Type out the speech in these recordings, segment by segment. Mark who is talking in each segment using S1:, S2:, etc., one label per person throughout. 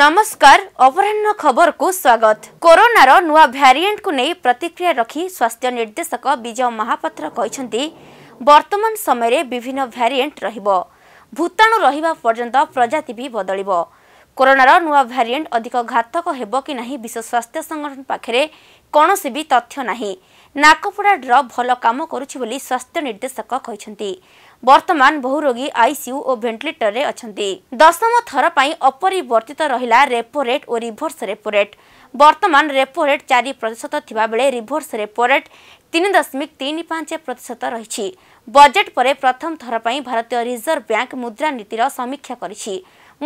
S1: ନମସ୍କାର ଅପରାହ୍ନ ଖବରକୁ ସ୍ୱାଗତ କରୋନାର ନୂଆ ଭ୍ୟାରିଏଣ୍ଟକୁ ନେଇ ପ୍ରତିକ୍ରିୟା ରଖି ସ୍ୱାସ୍ଥ୍ୟ ନିର୍ଦ୍ଦେଶକ ବିଜୟ ମହାପାତ୍ର କହିଛନ୍ତି ବର୍ତ୍ତମାନ ସମୟରେ ବିଭିନ୍ନ ଭ୍ୟାରିଏଣ୍ଟ ରହିବ ଭୂତାଣୁ ରହିବା ପର୍ଯ୍ୟନ୍ତ ପ୍ରଜାତି ବି ବଦଳିବ କରୋନାର ନୂଆ ଭ୍ୟାରିଏଣ୍ଟ ଅଧିକ ଘାତକ ହେବ କି ନାହିଁ ବିଶ୍ୱ ସ୍ୱାସ୍ଥ୍ୟ ସଂଗଠନ ପାଖରେ କୌଣସି ବି ତଥ୍ୟ ନାହିଁ ନାକପୋଡ଼ା ଡ୍ରପ୍ ଭଲ କାମ କରୁଛି ବୋଲି ସ୍ୱାସ୍ଥ୍ୟ ନିର୍ଦ୍ଦେଶକ କହିଛନ୍ତି ବର୍ତ୍ତମାନ ବହୁ ରୋଗୀ ଆଇସିୟୁ ଓ ଭେଣ୍ଟିଲେଟରରେ ଅଛନ୍ତି ଦଶମ ଥର ପାଇଁ ଅପରିବର୍ତ୍ତିତ ରହିଲା ରେପୋ ରେଟ୍ ଓ ରିଭର୍ସ ରେପୋ ରେଟ୍ ବର୍ତ୍ତମାନ ରେପୋ ରେଟ୍ ଚାରି ପ୍ରତିଶତ ଥିବାବେଳେ ରିଭର୍ସ ରେପୋ ରେଟ୍ ତିନି ଦଶମିକ ତିନି ପାଞ୍ଚ ପ୍ରତିଶତ ରହିଛି ବଜେଟ୍ ପରେ ପ୍ରଥମ ଥର ପାଇଁ ଭାରତୀୟ ରିଜର୍ଭ ବ୍ୟାଙ୍କ ମୁଦ୍ରାନୀତିର ସମୀକ୍ଷା କରିଛି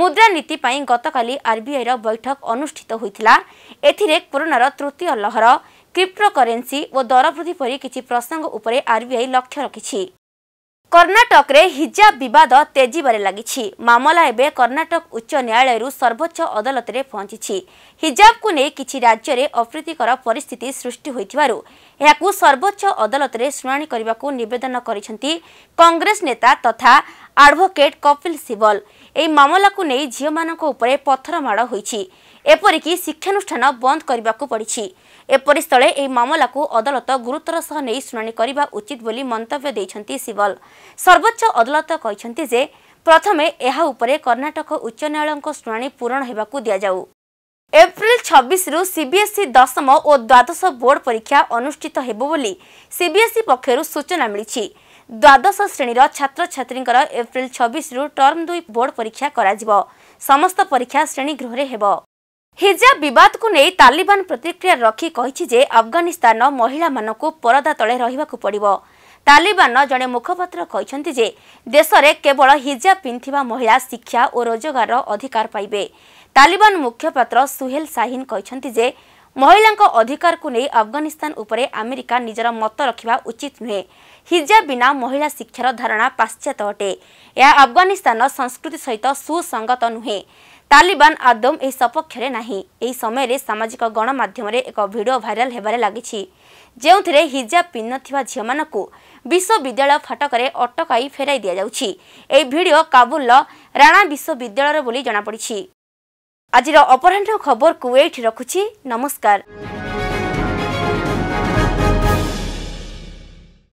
S1: ମୁଦ୍ରାନୀତି ପାଇଁ ଗତକାଲି ଆର୍ବିଆଇର ବୈଠକ ଅନୁଷ୍ଠିତ ହୋଇଥିଲା ଏଥିରେ କରୋନାର ତୃତୀୟ ଲହର କ୍ରିପ୍ଟୋ କରେନ୍ସି ଓ ଦର ବୃଦ୍ଧି ପରି କିଛି ପ୍ରସଙ୍ଗ ଉପରେ ଆର୍ବିଆଇ ଲକ୍ଷ୍ୟ ରଖିଛି କର୍ଣ୍ଣାଟକରେ ହିଜାବ ବିବାଦ ତେଜିବାରେ ଲାଗିଛି ମାମଲା ଏବେ କର୍ଣ୍ଣାଟକ ଉଚ୍ଚ ନ୍ୟାୟାଳୟରୁ ସର୍ବୋଚ୍ଚ ଅଦାଲତରେ ପହଞ୍ଚିଛି ହିଜାବକୁ ନେଇ କିଛି ରାଜ୍ୟରେ ଅପ୍ରୀତିକର ପରିସ୍ଥିତି ସୃଷ୍ଟି ହୋଇଥିବାରୁ ଏହାକୁ ସର୍ବୋଚ୍ଚ ଅଦାଲତରେ ଶୁଣାଣି କରିବାକୁ ନିବେଦନ କରିଛନ୍ତି କଂଗ୍ରେସ ନେତା ତଥା ଆଡ଼ଭୋକେଟ୍ କପିଲ ସିବଲ ଏହି ମାମଲାକୁ ନେଇ ଝିଅମାନଙ୍କ ଉପରେ ପଥର ମାଡ଼ ହୋଇଛି ଏପରିକି ଶିକ୍ଷାନୁଷ୍ଠାନ ବନ୍ଦ କରିବାକୁ ପଡ଼ିଛି ଏପରିସ୍ଥଳେ ଏହି ମାମଲାକୁ ଅଦାଲତ ଗୁରୁତର ସହ ନେଇ ଶୁଣାଣି କରିବା ଉଚିତ ବୋଲି ମନ୍ତବ୍ୟ ଦେଇଛନ୍ତି ଶିବଲ ସର୍ବୋଚ୍ଚ ଅଦାଲତ କହିଛନ୍ତି ଯେ ପ୍ରଥମେ ଏହା ଉପରେ କର୍ଣ୍ଣାଟକ ଉଚ୍ଚ ନ୍ୟାୟାଳୟଙ୍କ ଶୁଣାଣି ପୂରଣ ହେବାକୁ ଦିଆଯାଉ ଏପ୍ରିଲ ଛବିଶରୁ ସିବିଏସ୍ଇ ଦଶମ ଓ ଦ୍ୱାଦଶ ବୋର୍ଡ ପରୀକ୍ଷା ଅନୁଷ୍ଠିତ ହେବ ବୋଲି ସିବିଏସ୍ଇ ପକ୍ଷରୁ ସୂଚନା ମିଳିଛି ଦ୍ୱାଦଶ ଶ୍ରେଣୀର ଛାତ୍ରଛାତ୍ରୀଙ୍କର ଏପ୍ରିଲ ଛବିଶରୁ ଟର୍ମ ଦୁଇ ବୋର୍ଡ ପରୀକ୍ଷା କରାଯିବ ସମସ୍ତ ପରୀକ୍ଷା ଶ୍ରେଣୀଗୃହରେ ହେବ ହିଜାବ ବିବାଦକୁ ନେଇ ତାଲିବାନ ପ୍ରତିକ୍ରିୟା ରଖି କହିଛି ଯେ ଆଫଗାନିସ୍ତାନ ମହିଳାମାନଙ୍କୁ ପରଦା ତଳେ ରହିବାକୁ ପଡ଼ିବ ତାଲିବାନର ଜଣେ ମୁଖପାତ୍ର କହିଛନ୍ତି ଯେ ଦେଶରେ କେବଳ ହିଜାବ ପିନ୍ଧିଥିବା ମହିଳା ଶିକ୍ଷା ଓ ରୋଜଗାରର ଅଧିକାର ପାଇବେ ତାଲିବାନ ମୁଖପାତ୍ର ସୁହେଲ ସାହିନ କହିଛନ୍ତି ଯେ ମହିଳାଙ୍କ ଅଧିକାରକୁ ନେଇ ଆଫଗାନିସ୍ତାନ ଉପରେ ଆମେରିକା ନିଜର ମତ ରଖିବା ଉଚିତ ନୁହେଁ ହିଜାବ ବିନା ମହିଳା ଶିକ୍ଷାର ଧାରଣା ପାଶ୍ଚାତ୍ୟ ଅଟେ ଏହା ଆଫଗାନିସ୍ତାନର ସଂସ୍କୃତି ସହିତ ସୁସଙ୍ଗତ ନୁହେଁ ତାଲିବାନ ଆଦମ ଏହି ସପକ୍ଷରେ ନାହିଁ ଏହି ସମୟରେ ସାମାଜିକ ଗଣମାଧ୍ୟମରେ ଏକ ଭିଡ଼ିଓ ଭାଇରାଲ ହେବାରେ ଲାଗିଛି ଯେଉଁଥିରେ ହିଜାବ ପିନ୍ଧୁଥିବା ଝିଅମାନଙ୍କୁ ବିଶ୍ୱବିଦ୍ୟାଳୟ ଫାଟକରେ ଅଟକାଇ ଫେରାଇ ଦିଆଯାଉଛି ଏହି ଭିଡ଼ିଓ କାବୁଲର ରାଣା ବିଶ୍ୱବିଦ୍ୟାଳୟର ବୋଲି ଜଣାପଡ଼ିଛି ଆଜିର ଅପରାହ୍ନ ଖବରକୁ ଏଇଠି ରଖୁଛି ନମସ୍କାର